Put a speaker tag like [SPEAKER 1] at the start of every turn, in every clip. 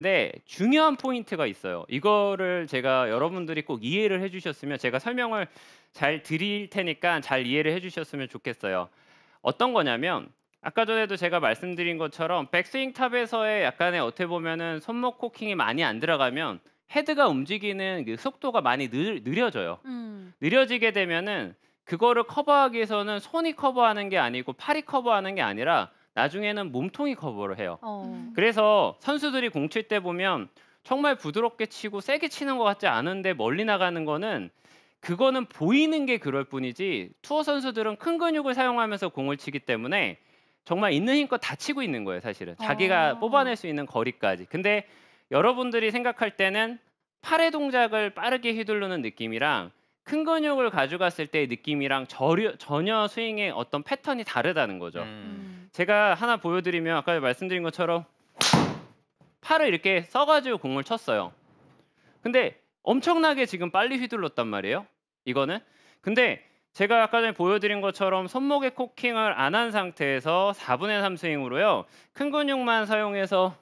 [SPEAKER 1] 네, 중요한 포인트가 있어요. 이거를 제가 여러분들이 꼭 이해를 해주셨으면 제가 설명을 잘 드릴 테니까 잘 이해를 해주셨으면 좋겠어요. 어떤 거냐면 아까 전에도 제가 말씀드린 것처럼 백스윙 탑에서의 약간의 어떻게 보면은 손목 코킹이 많이 안 들어가면 헤드가 움직이는 그 속도가 많이 느, 느려져요. 음. 느려지게 되면은 그거를 커버하기 위해서는 손이 커버하는 게 아니고 팔이 커버하는 게 아니라 나중에는 몸통이 커버를 해요. 어. 그래서 선수들이 공 칠 때 보면 정말 부드럽게 치고 세게 치는 것 같지 않은데 멀리 나가는 거는 그거는 보이는 게 그럴 뿐이지 투어 선수들은 큰 근육을 사용하면서 공을 치기 때문에 정말 있는 힘껏 다 치고 있는 거예요, 사실은. 자기가 어. 뽑아낼 수 있는 거리까지. 근데 여러분들이 생각할 때는 팔의 동작을 빠르게 휘두르는 느낌이랑 큰 근육을 가져갔을 때의 느낌이랑 저류, 전혀 스윙의 어떤 패턴이 다르다는 거죠. 음. 제가 하나 보여드리면 아까 말씀드린 것처럼 팔을 이렇게 써가지고 공을 쳤어요. 근데 엄청나게 지금 빨리 휘둘렀단 말이에요. 이거는. 근데 제가 아까 전에 보여드린 것처럼 손목에 코킹을 안 한 상태에서 4분의 3 스윙으로요. 큰 근육만 사용해서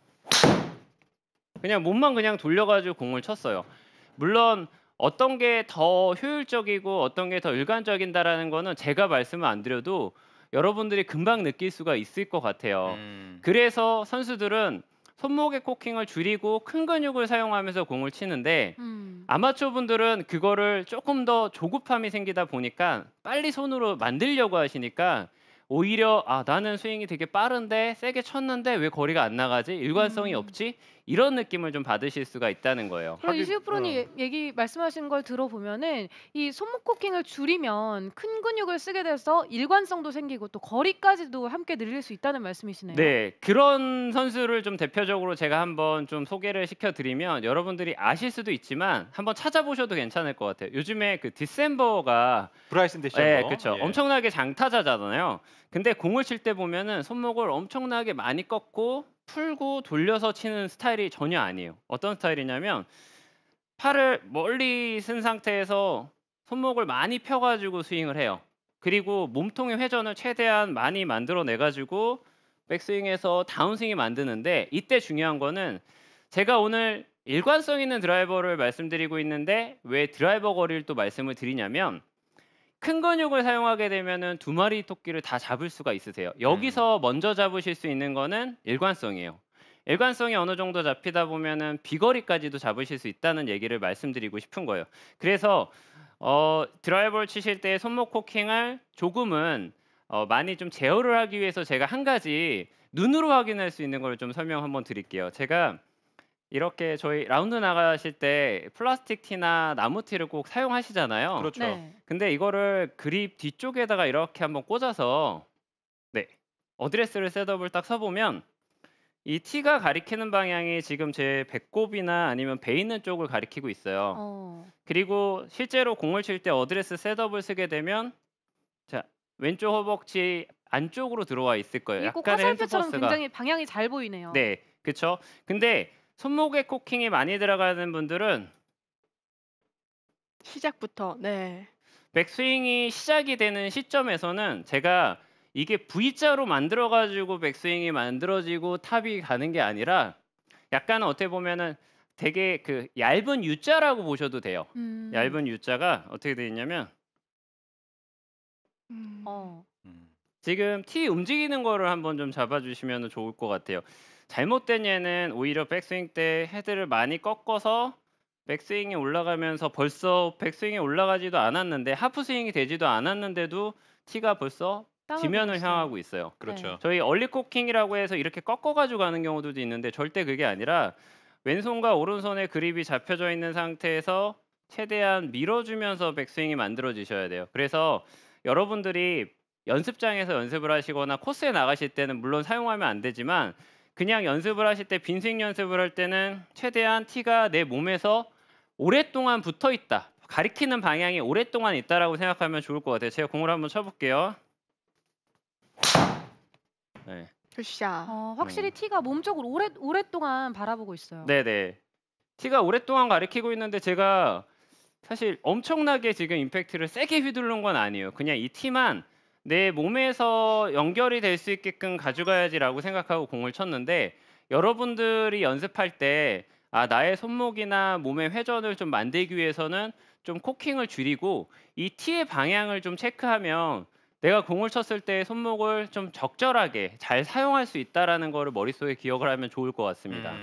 [SPEAKER 1] 그냥 몸만 그냥 돌려가지고 공을 쳤어요. 물론 어떤 게 더 효율적이고 어떤 게 더 일관적인다라는 거는 제가 말씀을 안 드려도 여러분들이 금방 느낄 수가 있을 것 같아요. 음. 그래서 선수들은 손목의 코킹을 줄이고 큰 근육을 사용하면서 공을 치는데 음. 아마추어 분들은 그거를 조금 더 조급함이 생기다 보니까 빨리 손으로 만들려고 하시니까 오히려 아 나는 스윙이 되게 빠른데 세게 쳤는데 왜 거리가 안 나가지 일관성이 음. 없지 이런 느낌을 좀 받으실 수가 있다는 거예요. 그럼 이시우 프로님 어. 얘기 말씀하신 걸 들어보면은 이 손목 코킹을 줄이면 큰 근육을 쓰게 돼서 일관성도 생기고 또 거리까지도 함께 늘릴 수 있다는 말씀이시네요. 네, 그런 선수를 좀 대표적으로 제가 한번 좀 소개를 시켜드리면 여러분들이 아실 수도 있지만 한번 찾아보셔도 괜찮을 것 같아요. 요즘에 그 디셈버가 브라이슨 데시버, 네, 그렇죠. 예. 엄청나게 장타자잖아요. 근데 공을 칠 때 보면은 손목을 엄청나게 많이 꺾고 풀고 돌려서 치는 스타일이 전혀 아니에요. 어떤 스타일이냐면 팔을 멀리 쓴 상태에서 손목을 많이 펴가지고 스윙을 해요. 그리고 몸통의 회전을 최대한 많이 만들어내가지고 백스윙에서 다운스윙이 만드는데 이때 중요한 거는 제가 오늘 일관성 있는 드라이버를 말씀드리고 있는데 왜 드라이버 거리를 또 말씀을 드리냐면 큰 근육을 사용하게 되면두 마리 토끼를 다 잡을 수가 있으세요. 여기서 음. 먼저 잡으실 수 있는 거는 일관성이에요. 일관성이 어느 정도 잡히다 보면은 비거리까지도 잡으실 수 있다는 얘기를 말씀드리고 싶은 거예요. 그래서 어, 드라이버를 치실 때 손목 코킹을 조금은 어, 많이 좀 제어를 하기 위해서 제가 한 가지 눈으로 확인할 수 있는 걸 좀 설명 한번 드릴게요. 제가 이렇게 저희 라운드 나가실 때 플라스틱 티나 나무 티를 꼭 사용하시잖아요. 그렇죠. 네. 근데 이거를 그립 뒤쪽에다가 이렇게 한번 꽂아서 네 어드레스를 셋업을 딱써보면이 티가 가리키는 방향이 지금 제 배꼽이나 아니면 배 있는 쪽을 가리키고 있어요. 어. 그리고 실제로 공을 칠 때 어드레스 셋업을 쓰게 되면 자 왼쪽 허벅지 안쪽으로 들어와 있을 거예요. 약간의 화살표처럼 굉장히 방향이 잘 보이네요. 네, 그렇죠. 근데 손목에 코킹이 많이 들어가는 분들은 시작부터 네. 백스윙이 시작이 되는 시점에서는 제가 이게 V자로 만들어 가지고 백스윙이 만들어지고 탑이 가는 게 아니라 약간 어떻게 보면은 되게 그 얇은 U자라고 보셔도 돼요. 음. 얇은 U자가 어떻게 되어 있냐면 음. 어. 지금 T 움직이는 거를 한번 좀 잡아주시면 좋을 것 같아요. 잘못된 얘는 오히려 백스윙 때 헤드를 많이 꺾어서 백스윙이 올라가면서 벌써 백스윙이 올라가지도 않았는데 하프스윙이 되지도 않았는데도 티가 벌써 지면을 향하고 있어요. 네. 그렇죠. 네. 저희 얼리 코킹이라고 해서 이렇게 꺾어 가지고 가는 경우도 있는데 절대 그게 아니라 왼손과 오른손의 그립이 잡혀져 있는 상태에서 최대한 밀어주면서 백스윙이 만들어지셔야 돼요. 그래서 여러분들이 연습장에서 연습을 하시거나 코스에 나가실 때는 물론 사용하면 안 되지만 그냥 연습을 하실 때 빈스윙 연습을 할 때는 최대한 티가 내 몸에서 오랫동안 붙어 있다. 가리키는 방향이 오랫동안 있다라고 생각하면 좋을 것 같아요. 제가 공을 한번 쳐볼게요. 네. 으 어, 네. 확실히 음. 티가 몸쪽으로 오래, 오랫동안 바라보고 있어요. 네네. 티가 오랫동안 가리키고 있는데 제가 사실 엄청나게 지금 임팩트를 세게 휘두른 건 아니에요. 그냥 이 티만 내 몸에서 연결이 될 수 있게끔 가져가야지라고 생각하고 공을 쳤는데 여러분들이 연습할 때 아, 나의 손목이나 몸의 회전을 좀 만들기 위해서는 좀 코킹을 줄이고 이 티의 방향을 좀 체크하면 내가 공을 쳤을 때 손목을 좀 적절하게 잘 사용할 수 있다라는 거를 머릿속에 기억을 하면 좋을 것 같습니다. 음.